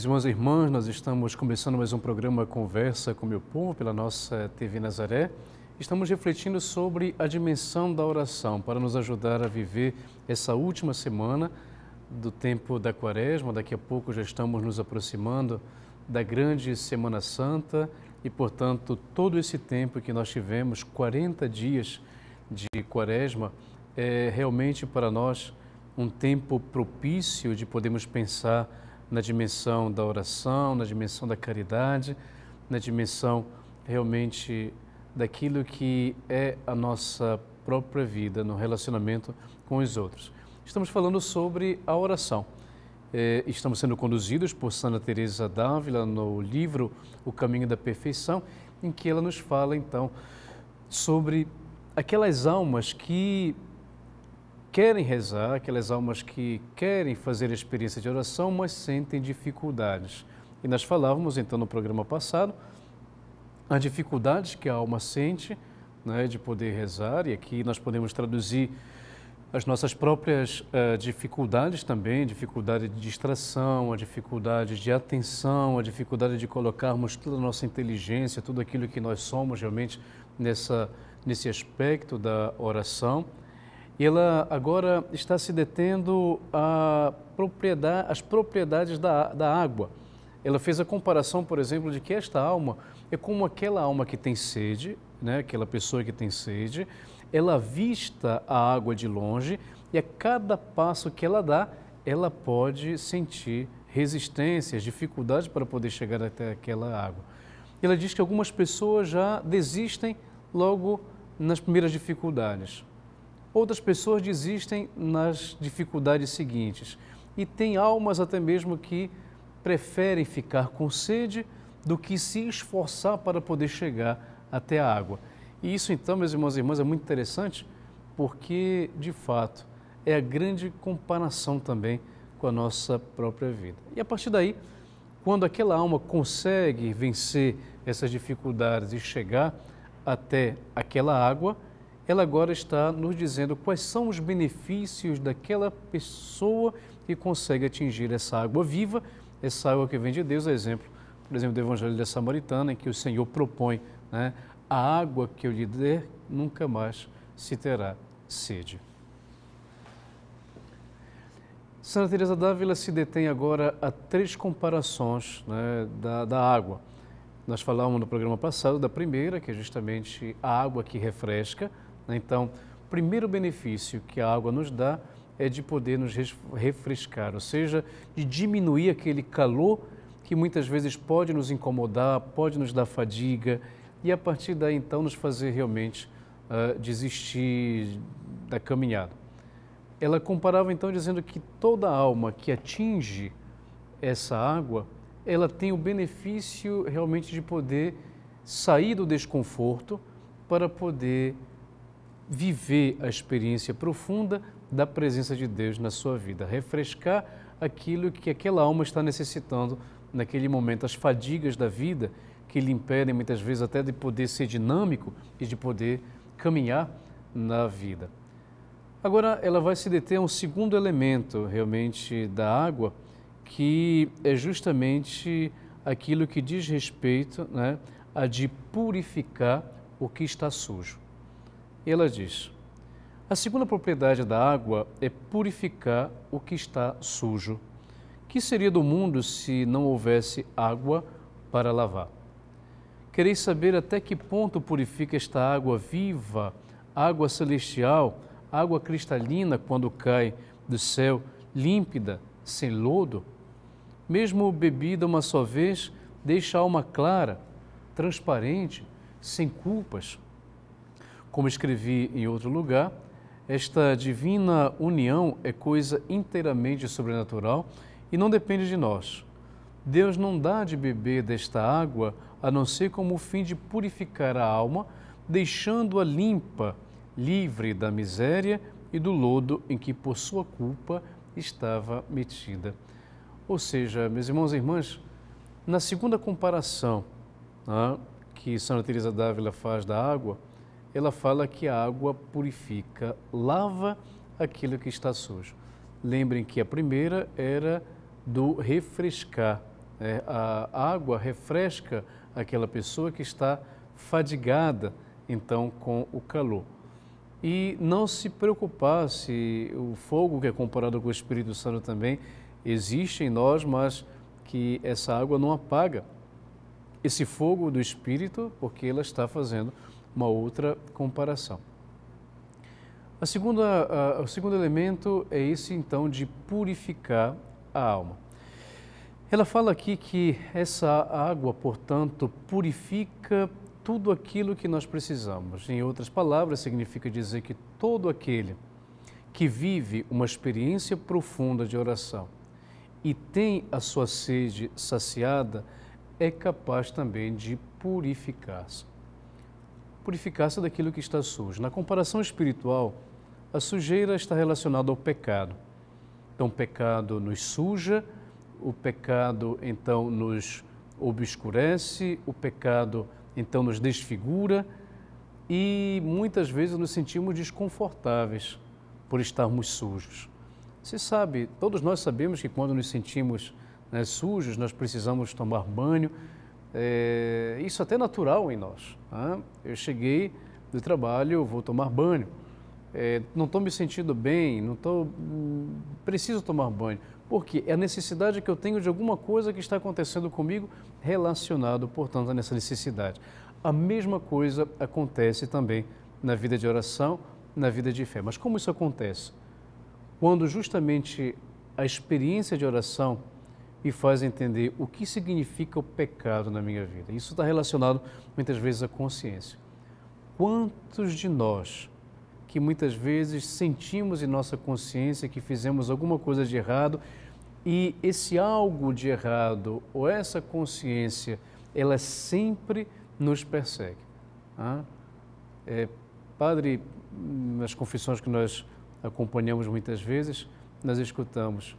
Meus irmãos e irmãs, nós estamos começando mais um programa Conversa com Meu Povo pela nossa TV Nazaré. Estamos refletindo sobre a dimensão da oração para nos ajudar a viver essa última semana do tempo da Quaresma. Daqui a pouco já estamos nos aproximando da grande Semana Santa e, portanto, todo esse tempo que nós tivemos, 40 dias de Quaresma, é realmente para nós um tempo propício de podermos pensar na dimensão da oração, na dimensão da caridade, na dimensão realmente daquilo que é a nossa própria vida no relacionamento com os outros. Estamos falando sobre a oração. É, estamos sendo conduzidos por Santa Teresa d'Ávila no livro O Caminho da Perfeição, em que ela nos fala então sobre aquelas almas que querem rezar, aquelas almas que querem fazer a experiência de oração, mas sentem dificuldades. E nós falávamos então no programa passado a dificuldade que a alma sente né, de poder rezar, e aqui nós podemos traduzir as nossas próprias uh, dificuldades também, dificuldade de distração, a dificuldade de atenção, a dificuldade de colocarmos toda a nossa inteligência, tudo aquilo que nós somos realmente nessa, nesse aspecto da oração ela agora está se detendo a propriedade, as propriedades da, da água. Ela fez a comparação, por exemplo, de que esta alma é como aquela alma que tem sede, né? aquela pessoa que tem sede, ela avista a água de longe e a cada passo que ela dá, ela pode sentir resistências, dificuldades para poder chegar até aquela água. Ela diz que algumas pessoas já desistem logo nas primeiras dificuldades. Outras pessoas desistem nas dificuldades seguintes. E tem almas até mesmo que preferem ficar com sede do que se esforçar para poder chegar até a água. E isso, então, meus irmãos e irmãs, é muito interessante porque, de fato, é a grande comparação também com a nossa própria vida. E a partir daí, quando aquela alma consegue vencer essas dificuldades e chegar até aquela água, ela agora está nos dizendo quais são os benefícios daquela pessoa que consegue atingir essa água viva, essa água que vem de Deus, é exemplo, por exemplo, do Evangelho da Samaritana, em que o Senhor propõe, né, a água que eu lhe der nunca mais se terá sede. Santa Teresa d'Ávila se detém agora a três comparações né, da, da água. Nós falávamos no programa passado da primeira, que é justamente a água que refresca, então, o primeiro benefício que a água nos dá é de poder nos refrescar, ou seja, de diminuir aquele calor que muitas vezes pode nos incomodar, pode nos dar fadiga e a partir daí então nos fazer realmente uh, desistir da caminhada. Ela é comparava então dizendo que toda alma que atinge essa água, ela tem o benefício realmente de poder sair do desconforto para poder viver a experiência profunda da presença de Deus na sua vida, refrescar aquilo que aquela alma está necessitando naquele momento, as fadigas da vida que lhe impedem muitas vezes até de poder ser dinâmico e de poder caminhar na vida. Agora, ela vai se deter a um segundo elemento realmente da água, que é justamente aquilo que diz respeito né, a de purificar o que está sujo. E ela diz: A segunda propriedade da água é purificar o que está sujo. Que seria do mundo se não houvesse água para lavar? Quereis saber até que ponto purifica esta água viva, água celestial, água cristalina quando cai do céu, límpida, sem lodo? Mesmo bebida uma só vez, deixa a alma clara, transparente, sem culpas. Como escrevi em outro lugar, esta divina união é coisa inteiramente sobrenatural e não depende de nós. Deus não dá de beber desta água a não ser como o fim de purificar a alma, deixando-a limpa, livre da miséria e do lodo em que por sua culpa estava metida. Ou seja, meus irmãos e irmãs, na segunda comparação né, que Santa Teresa d'Ávila faz da água, ela fala que a água purifica, lava aquilo que está sujo. Lembrem que a primeira era do refrescar. Né? A água refresca aquela pessoa que está fadigada, então, com o calor. E não se preocupar se o fogo, que é comparado com o Espírito Santo também, existe em nós, mas que essa água não apaga esse fogo do Espírito, porque ela está fazendo uma outra comparação. A segunda, a, o segundo elemento é esse então de purificar a alma. Ela fala aqui que essa água, portanto, purifica tudo aquilo que nós precisamos. Em outras palavras, significa dizer que todo aquele que vive uma experiência profunda de oração e tem a sua sede saciada é capaz também de purificar-se purificar-se daquilo que está sujo. Na comparação espiritual, a sujeira está relacionada ao pecado. Então, o pecado nos suja, o pecado então nos obscurece, o pecado então nos desfigura e muitas vezes nos sentimos desconfortáveis por estarmos sujos. Você sabe, todos nós sabemos que quando nos sentimos né, sujos, nós precisamos tomar banho, é, isso até é natural em nós. Né? Eu cheguei do trabalho, vou tomar banho. É, não estou me sentindo bem, não estou hum, preciso tomar banho. Porque é a necessidade que eu tenho de alguma coisa que está acontecendo comigo relacionado, portanto, a essa necessidade. A mesma coisa acontece também na vida de oração, na vida de fé. Mas como isso acontece? Quando justamente a experiência de oração e faz entender o que significa o pecado na minha vida. Isso está relacionado muitas vezes à consciência. Quantos de nós que muitas vezes sentimos em nossa consciência que fizemos alguma coisa de errado e esse algo de errado ou essa consciência, ela sempre nos persegue. Ah? É, padre, nas confissões que nós acompanhamos muitas vezes, nós escutamos: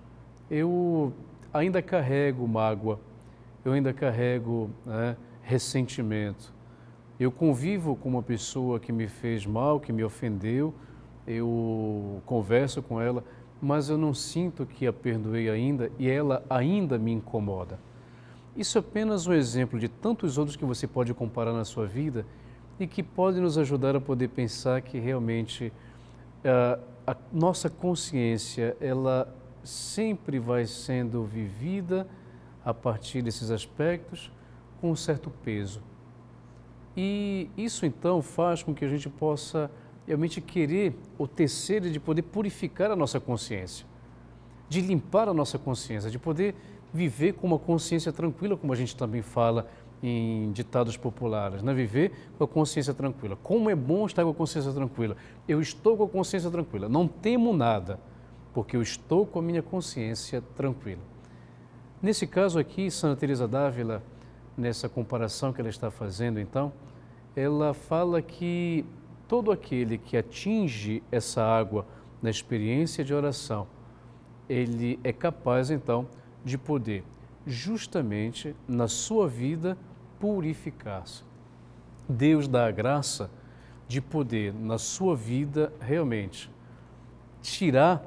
eu ainda carrego mágoa, eu ainda carrego né, ressentimento. Eu convivo com uma pessoa que me fez mal, que me ofendeu, eu converso com ela, mas eu não sinto que a perdoei ainda e ela ainda me incomoda. Isso é apenas um exemplo de tantos outros que você pode comparar na sua vida e que pode nos ajudar a poder pensar que realmente ah, a nossa consciência ela sempre vai sendo vivida a partir desses aspectos com um certo peso. E isso então faz com que a gente possa realmente querer o tecer de poder purificar a nossa consciência, de limpar a nossa consciência, de poder viver com uma consciência tranquila, como a gente também fala em ditados populares, né? viver com a consciência tranquila. Como é bom estar com a consciência tranquila? Eu estou com a consciência tranquila, não temo nada porque eu estou com a minha consciência tranquila. Nesse caso aqui, Santa Teresa d'Ávila, nessa comparação que ela está fazendo, então, ela fala que todo aquele que atinge essa água na experiência de oração, ele é capaz então de poder justamente na sua vida purificar-se. Deus dá a graça de poder na sua vida realmente tirar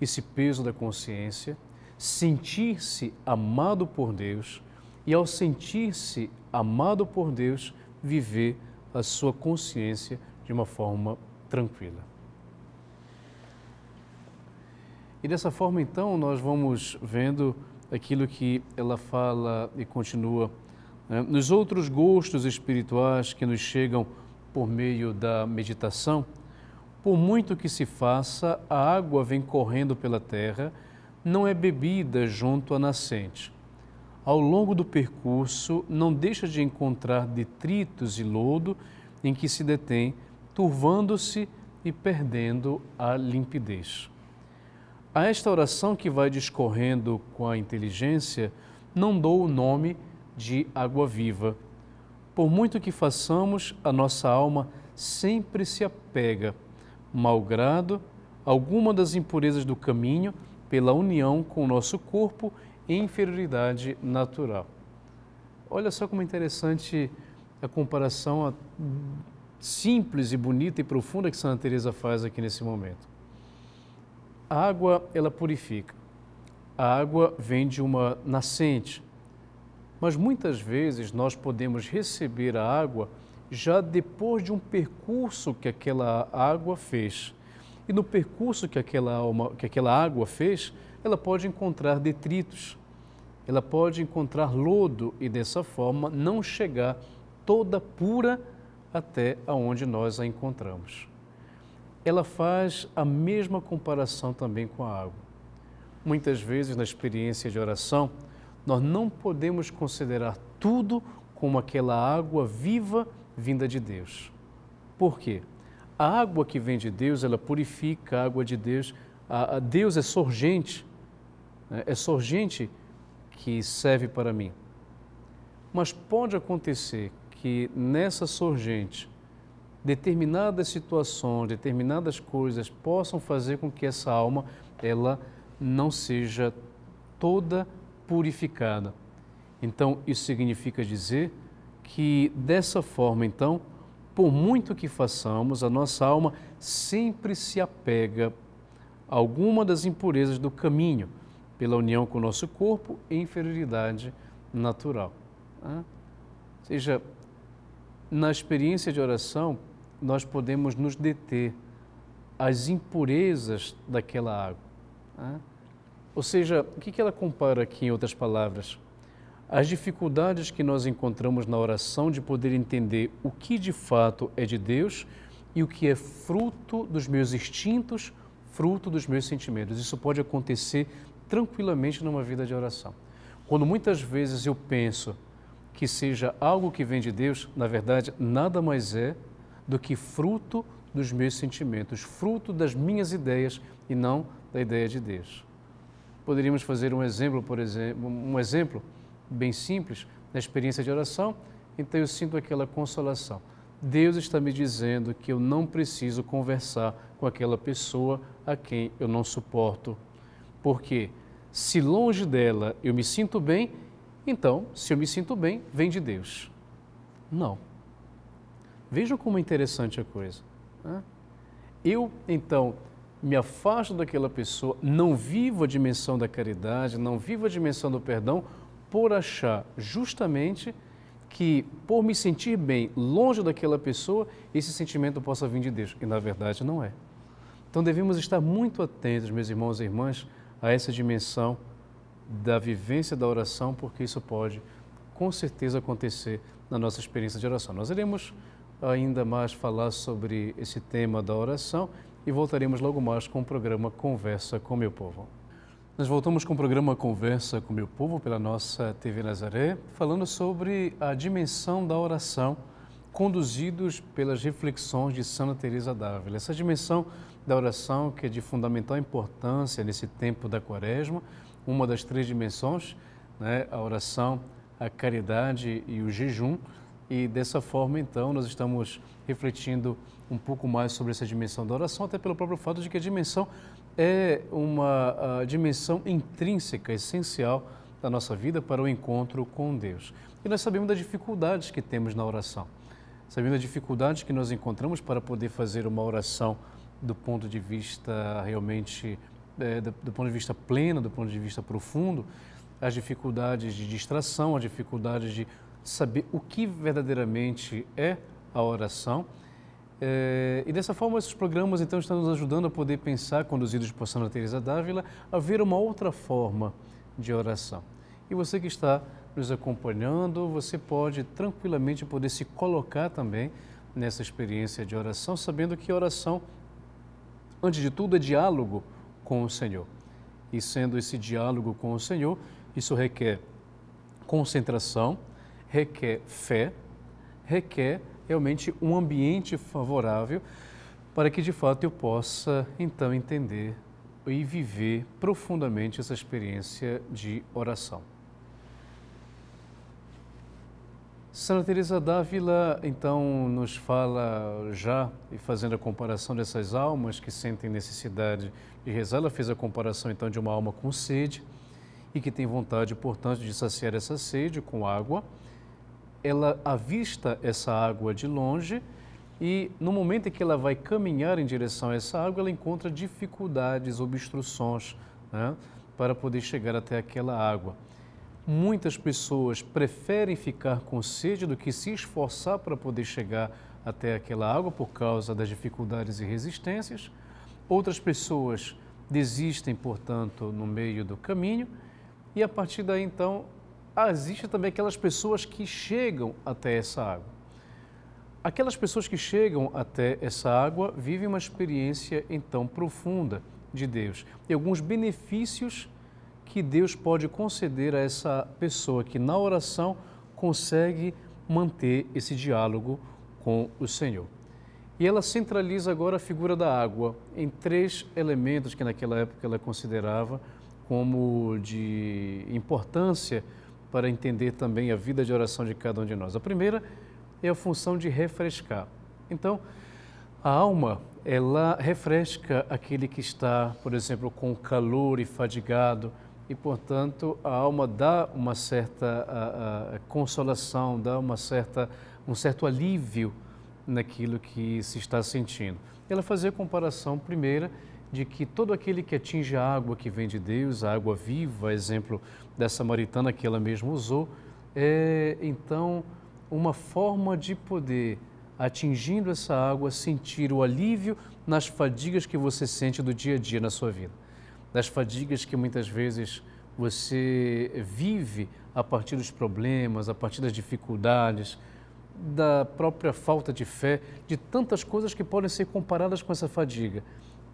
esse peso da consciência, sentir-se amado por Deus e, ao sentir-se amado por Deus, viver a sua consciência de uma forma tranquila. E dessa forma, então, nós vamos vendo aquilo que ela fala e continua. Né? Nos outros gostos espirituais que nos chegam por meio da meditação, por muito que se faça, a água vem correndo pela terra, não é bebida junto à nascente. Ao longo do percurso, não deixa de encontrar detritos e lodo em que se detém, turvando-se e perdendo a limpidez. A esta oração que vai discorrendo com a inteligência, não dou o nome de água viva. Por muito que façamos, a nossa alma sempre se apega malgrado alguma das impurezas do caminho pela união com o nosso corpo e inferioridade natural. Olha só como é interessante a comparação simples e bonita e profunda que Santa Teresa faz aqui nesse momento. A água, ela purifica. A água vem de uma nascente. Mas muitas vezes nós podemos receber a água já depois de um percurso que aquela água fez. E no percurso que aquela, alma, que aquela água fez, ela pode encontrar detritos, ela pode encontrar lodo e dessa forma não chegar toda pura até aonde nós a encontramos. Ela faz a mesma comparação também com a água. Muitas vezes na experiência de oração, nós não podemos considerar tudo como aquela água viva vinda de Deus. Por quê? A água que vem de Deus, ela purifica a água de Deus. A, a Deus é sorgente, né? é sorgente que serve para mim. Mas pode acontecer que nessa sorgente, determinadas situações, determinadas coisas possam fazer com que essa alma ela não seja toda purificada. Então, isso significa dizer que dessa forma, então, por muito que façamos, a nossa alma sempre se apega a alguma das impurezas do caminho, pela união com o nosso corpo em inferioridade natural. Né? Ou seja, na experiência de oração, nós podemos nos deter às impurezas daquela água. Né? Ou seja, o que ela compara aqui em outras palavras? as dificuldades que nós encontramos na oração de poder entender o que de fato é de Deus e o que é fruto dos meus instintos, fruto dos meus sentimentos. Isso pode acontecer tranquilamente numa vida de oração. Quando muitas vezes eu penso que seja algo que vem de Deus, na verdade, nada mais é do que fruto dos meus sentimentos, fruto das minhas ideias e não da ideia de Deus. Poderíamos fazer um exemplo, por exemplo, um exemplo bem simples, na experiência de oração, então eu sinto aquela consolação. Deus está me dizendo que eu não preciso conversar com aquela pessoa a quem eu não suporto. Porque se longe dela eu me sinto bem, então, se eu me sinto bem, vem de Deus. Não. Vejam como é interessante a coisa. Né? Eu, então, me afasto daquela pessoa, não vivo a dimensão da caridade, não vivo a dimensão do perdão, por achar justamente que, por me sentir bem longe daquela pessoa, esse sentimento possa vir de Deus. E na verdade não é. Então devemos estar muito atentos, meus irmãos e irmãs, a essa dimensão da vivência da oração, porque isso pode com certeza acontecer na nossa experiência de oração. Nós iremos ainda mais falar sobre esse tema da oração e voltaremos logo mais com o programa Conversa com Meu Povo. Nós voltamos com o programa Conversa com o Meu Povo pela nossa TV Nazaré, falando sobre a dimensão da oração, conduzidos pelas reflexões de Santa Teresa d'Ávila. Essa dimensão da oração que é de fundamental importância nesse tempo da Quaresma, uma das três dimensões, né, a oração, a caridade e o jejum. E dessa forma, então, nós estamos refletindo um pouco mais sobre essa dimensão da oração, até pelo próprio fato de que a dimensão é uma ah, dimensão intrínseca, essencial da nossa vida para o encontro com Deus. E nós sabemos das dificuldades que temos na oração, sabemos das dificuldades que nós encontramos para poder fazer uma oração do ponto de vista realmente, é, do ponto de vista pleno, do ponto de vista profundo, as dificuldades de distração, as dificuldades de saber o que verdadeiramente é a oração é, e dessa forma, esses programas então estão nos ajudando a poder pensar, conduzidos por Santa Teresa Dávila, a ver uma outra forma de oração. E você que está nos acompanhando, você pode tranquilamente poder se colocar também nessa experiência de oração, sabendo que oração, antes de tudo, é diálogo com o Senhor. E sendo esse diálogo com o Senhor, isso requer concentração, requer fé, requer realmente um ambiente favorável para que de fato eu possa então entender e viver profundamente essa experiência de oração. Santa Teresa d'Ávila então nos fala já e fazendo a comparação dessas almas que sentem necessidade de rezar, ela fez a comparação então de uma alma com sede e que tem vontade, portanto, de saciar essa sede com água ela avista essa água de longe e no momento em que ela vai caminhar em direção a essa água, ela encontra dificuldades, obstruções né, para poder chegar até aquela água. Muitas pessoas preferem ficar com sede do que se esforçar para poder chegar até aquela água por causa das dificuldades e resistências. Outras pessoas desistem, portanto, no meio do caminho e a partir daí então ah, existem também aquelas pessoas que chegam até essa água. Aquelas pessoas que chegam até essa água vivem uma experiência então profunda de Deus e alguns benefícios que Deus pode conceder a essa pessoa que na oração consegue manter esse diálogo com o Senhor. E ela centraliza agora a figura da água em três elementos que naquela época ela considerava como de importância para entender também a vida de oração de cada um de nós. A primeira é a função de refrescar. Então, a alma, ela refresca aquele que está, por exemplo, com calor e fadigado, e, portanto, a alma dá uma certa a, a, consolação, dá uma certa, um certo alívio naquilo que se está sentindo. Ela fazia a comparação primeira de que todo aquele que atinge a água que vem de Deus, a água viva, exemplo da samaritana que ela mesma usou, é então uma forma de poder, atingindo essa água, sentir o alívio nas fadigas que você sente do dia a dia na sua vida. Nas fadigas que muitas vezes você vive a partir dos problemas, a partir das dificuldades, da própria falta de fé, de tantas coisas que podem ser comparadas com essa fadiga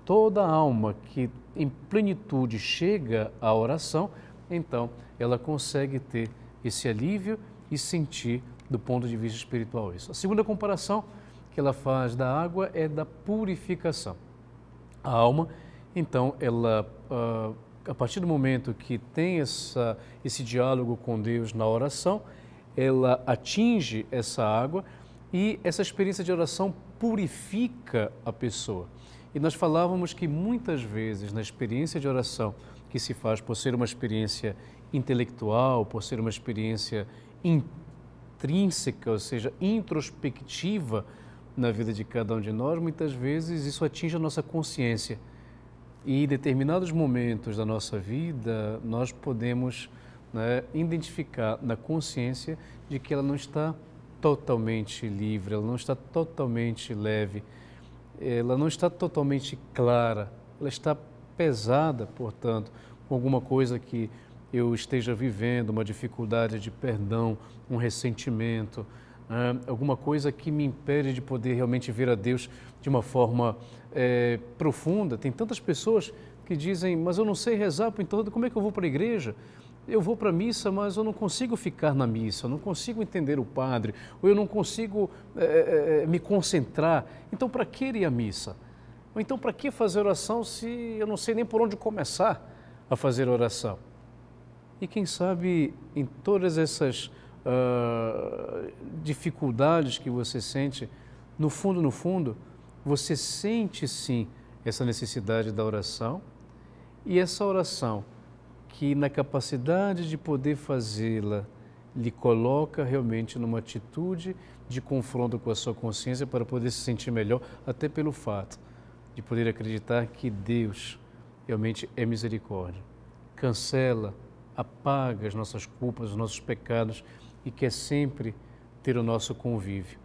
toda alma que em plenitude chega à oração, então ela consegue ter esse alívio e sentir do ponto de vista espiritual isso. A segunda comparação que ela faz da água é da purificação. A alma, então, ela ah, a partir do momento que tem essa, esse diálogo com Deus na oração, ela atinge essa água e essa experiência de oração purifica a pessoa. E nós falávamos que muitas vezes na experiência de oração que se faz por ser uma experiência intelectual, por ser uma experiência intrínseca, ou seja, introspectiva na vida de cada um de nós, muitas vezes isso atinge a nossa consciência. E em determinados momentos da nossa vida, nós podemos né, identificar na consciência de que ela não está totalmente livre, ela não está totalmente leve ela não está totalmente clara, ela está pesada, portanto, com alguma coisa que eu esteja vivendo, uma dificuldade de perdão, um ressentimento, né? alguma coisa que me impede de poder realmente ver a Deus de uma forma é, profunda. Tem tantas pessoas que dizem, mas eu não sei rezar, então como é que eu vou para a igreja? eu vou para a missa, mas eu não consigo ficar na missa, eu não consigo entender o padre, ou eu não consigo é, é, me concentrar. Então, para que ir à missa? Ou então, para que fazer oração se eu não sei nem por onde começar a fazer oração? E quem sabe em todas essas uh, dificuldades que você sente, no fundo, no fundo, você sente sim essa necessidade da oração e essa oração que na capacidade de poder fazê-la lhe coloca realmente numa atitude de confronto com a sua consciência para poder se sentir melhor, até pelo fato de poder acreditar que Deus realmente é misericórdia. Cancela, apaga as nossas culpas, os nossos pecados e quer sempre ter o nosso convívio.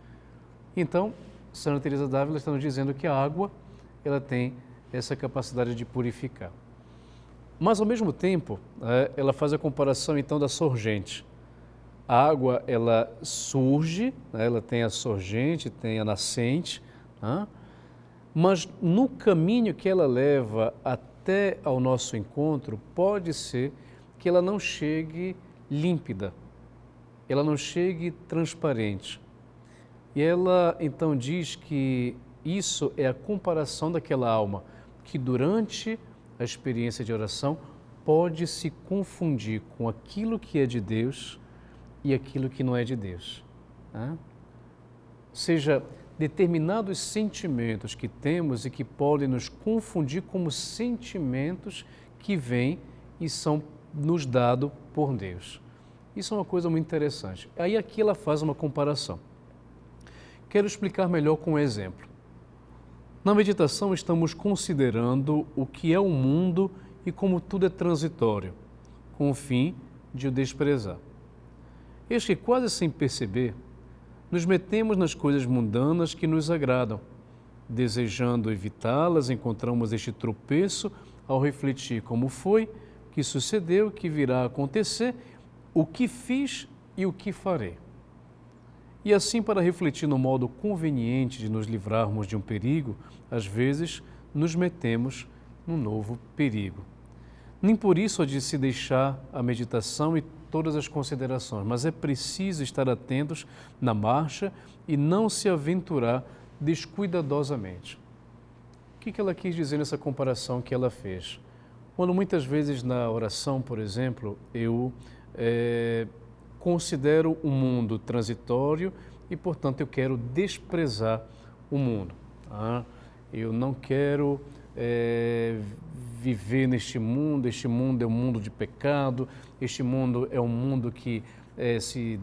Então, Santa Teresa d'Ávila está nos dizendo que a água, ela tem essa capacidade de purificar. Mas, ao mesmo tempo, é, ela faz a comparação, então, da sorgente. A água, ela surge, né, ela tem a sorgente, tem a nascente, né, mas no caminho que ela leva até ao nosso encontro, pode ser que ela não chegue límpida, ela não chegue transparente. E ela então diz que isso é a comparação daquela alma que durante a experiência de oração pode se confundir com aquilo que é de Deus e aquilo que não é de Deus. Né? Seja determinados sentimentos que temos e que podem nos confundir como sentimentos que vêm e são nos dados por Deus. Isso é uma coisa muito interessante. Aí aqui ela faz uma comparação. Quero explicar melhor com um exemplo. Na meditação, estamos considerando o que é o mundo e como tudo é transitório, com o fim de o desprezar. Eis que, quase sem perceber, nos metemos nas coisas mundanas que nos agradam. Desejando evitá-las, encontramos este tropeço ao refletir como foi, que sucedeu, que virá a acontecer, o que fiz e o que farei. E assim, para refletir no modo conveniente de nos livrarmos de um perigo, às vezes nos metemos num novo perigo. Nem por isso a de se deixar a meditação e todas as considerações, mas é preciso estar atentos na marcha e não se aventurar descuidadosamente. O que ela quis dizer nessa comparação que ela fez? Quando muitas vezes na oração, por exemplo, eu é, considero o mundo transitório e, portanto, eu quero desprezar o mundo. Tá? Eu não quero é, viver neste mundo. Este mundo é um mundo de pecado, este mundo é um mundo que é, se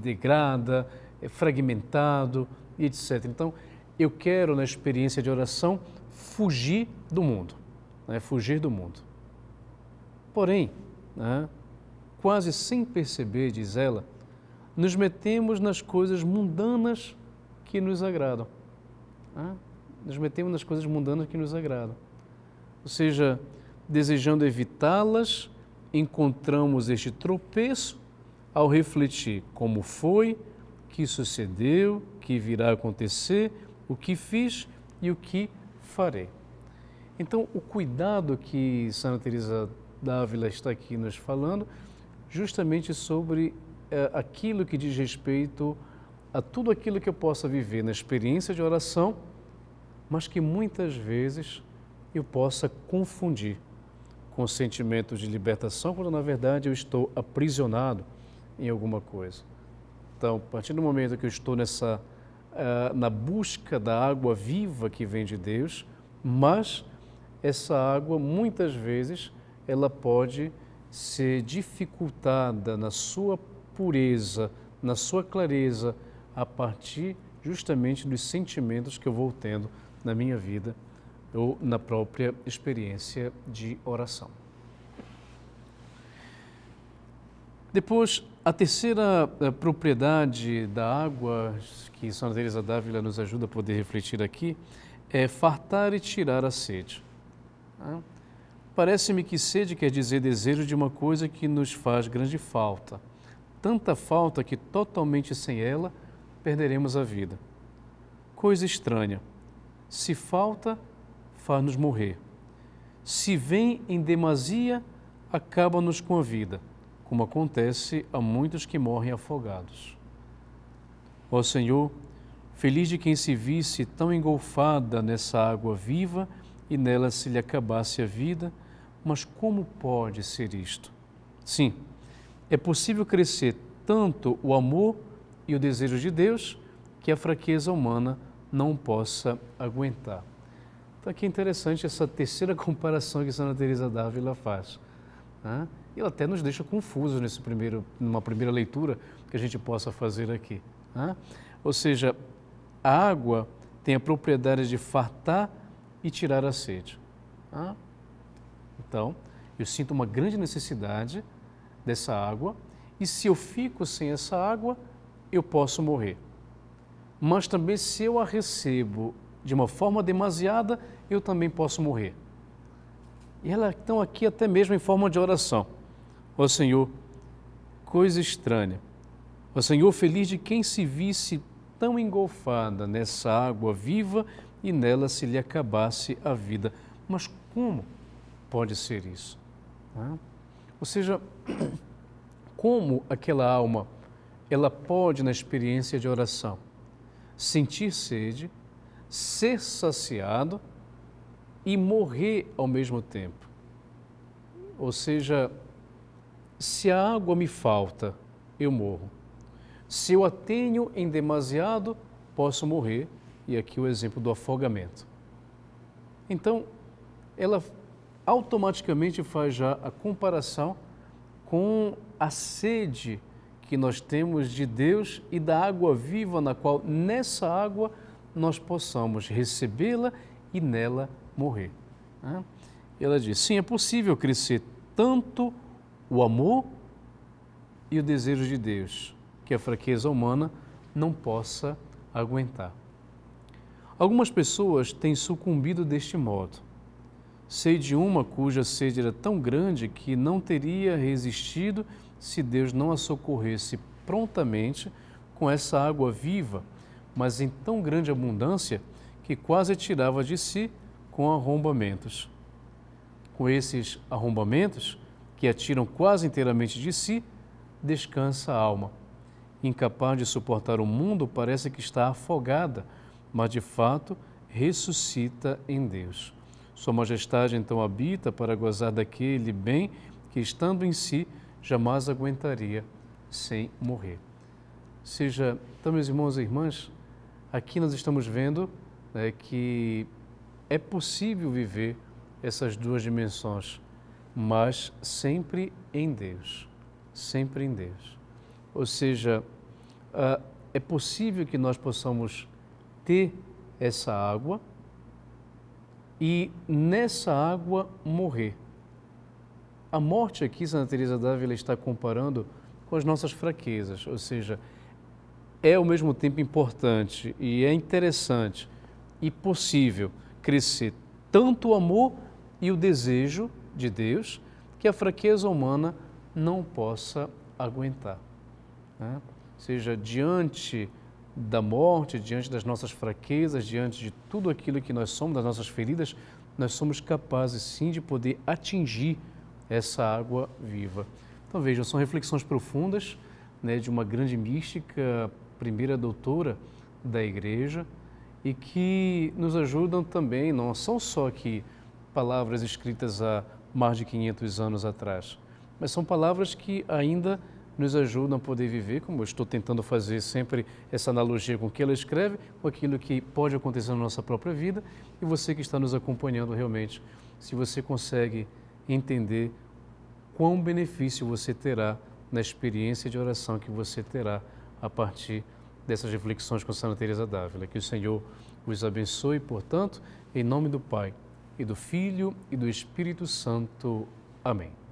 degrada, é fragmentado e etc. Então, eu quero, na experiência de oração, fugir do mundo, né? fugir do mundo. Porém, né? quase sem perceber, diz ela, nos metemos nas coisas mundanas que nos agradam. Né? Nos metemos nas coisas mundanas que nos agradam. Ou seja, desejando evitá-las, encontramos este tropeço ao refletir como foi, que sucedeu, que virá acontecer, o que fiz e o que farei. Então, o cuidado que Santa Teresa d'Ávila está aqui nos falando justamente sobre eh, aquilo que diz respeito a tudo aquilo que eu possa viver na experiência de oração, mas que muitas vezes eu possa confundir com sentimento de libertação, quando na verdade eu estou aprisionado em alguma coisa. Então, a partir do momento que eu estou nessa uh, na busca da água viva que vem de Deus, mas essa água muitas vezes ela pode ser dificultada na sua pureza, na sua clareza, a partir justamente dos sentimentos que eu vou tendo na minha vida ou na própria experiência de oração. Depois, a terceira eh, propriedade da água que Santa Teresa d'Ávila nos ajuda a poder refletir aqui é fartar e tirar a sede. Né? Parece-me que sede quer dizer desejo de uma coisa que nos faz grande falta. Tanta falta que totalmente sem ela perderemos a vida. Coisa estranha. Se falta, faz-nos morrer. Se vem em demasia, acaba-nos com a vida, como acontece a muitos que morrem afogados. Ó Senhor, feliz de quem se visse tão engolfada nessa água viva e nela se lhe acabasse a vida mas como pode ser isto? Sim, é possível crescer tanto o amor e o desejo de Deus que a fraqueza humana não possa aguentar. Então aqui é interessante essa terceira comparação que Santa Teresa d'Ávila faz. Né? E ela até nos deixa confusos nesse primeiro, numa primeira leitura que a gente possa fazer aqui. Né? Ou seja, a água tem a propriedade de fartar e tirar a sede. Né? Então, eu sinto uma grande necessidade dessa água e se eu fico sem essa água, eu posso morrer. Mas também se eu a recebo de uma forma demasiada, eu também posso morrer. E ela estão aqui até mesmo em forma de oração. Ó oh, Senhor, coisa estranha. Ó oh, Senhor, feliz de quem se visse tão engolfada nessa água viva e nela se lhe acabasse a vida. Mas como? pode ser isso. Né? Ou seja, como aquela alma ela pode, na experiência de oração, sentir sede, ser saciado e morrer ao mesmo tempo. Ou seja, se a água me falta, eu morro. Se eu a tenho em demasiado, posso morrer. E aqui o exemplo do afogamento. Então, ela automaticamente faz já a comparação com a sede que nós temos de Deus e da água viva, na qual nessa água nós possamos recebê-la e nela morrer. Né? Ela diz: sim, é possível crescer tanto o amor e o desejo de Deus, que a fraqueza humana não possa aguentar. Algumas pessoas têm sucumbido deste modo. Sei de uma cuja sede era tão grande que não teria resistido se Deus não a socorresse prontamente com essa água viva, mas em tão grande abundância que quase tirava de si com arrombamentos. Com esses arrombamentos, que a tiram quase inteiramente de si, descansa a alma. Incapaz de suportar o mundo, parece que está afogada, mas de fato ressuscita em Deus. Sua Majestade então habita para gozar daquele bem que, estando em si, jamais aguentaria sem morrer. Seja, então, meus irmãos e irmãs, aqui nós estamos vendo né, que é possível viver essas duas dimensões, mas sempre em Deus, sempre em Deus. Ou seja, ah, é possível que nós possamos ter essa água, e nessa água morrer. A morte aqui, Santa Teresa d'Ávila está comparando com as nossas fraquezas, ou seja, é ao mesmo tempo importante e é interessante e possível crescer tanto o amor e o desejo de Deus que a fraqueza humana não possa aguentar. Né? seja, diante da morte, diante das nossas fraquezas, diante de tudo aquilo que nós somos, das nossas feridas, nós somos capazes sim de poder atingir essa água viva. Então vejam, são reflexões profundas né, de uma grande mística, primeira doutora da igreja, e que nos ajudam também, não são só aqui palavras escritas há mais de 500 anos atrás, mas são palavras que ainda nos ajudam a poder viver, como eu estou tentando fazer sempre essa analogia com o que ela escreve, com aquilo que pode acontecer na nossa própria vida. E você que está nos acompanhando realmente, se você consegue entender quão benefício você terá na experiência de oração que você terá a partir dessas reflexões com Santa Teresa d'Ávila. Que o Senhor os abençoe, portanto, em nome do Pai e do Filho e do Espírito Santo. Amém.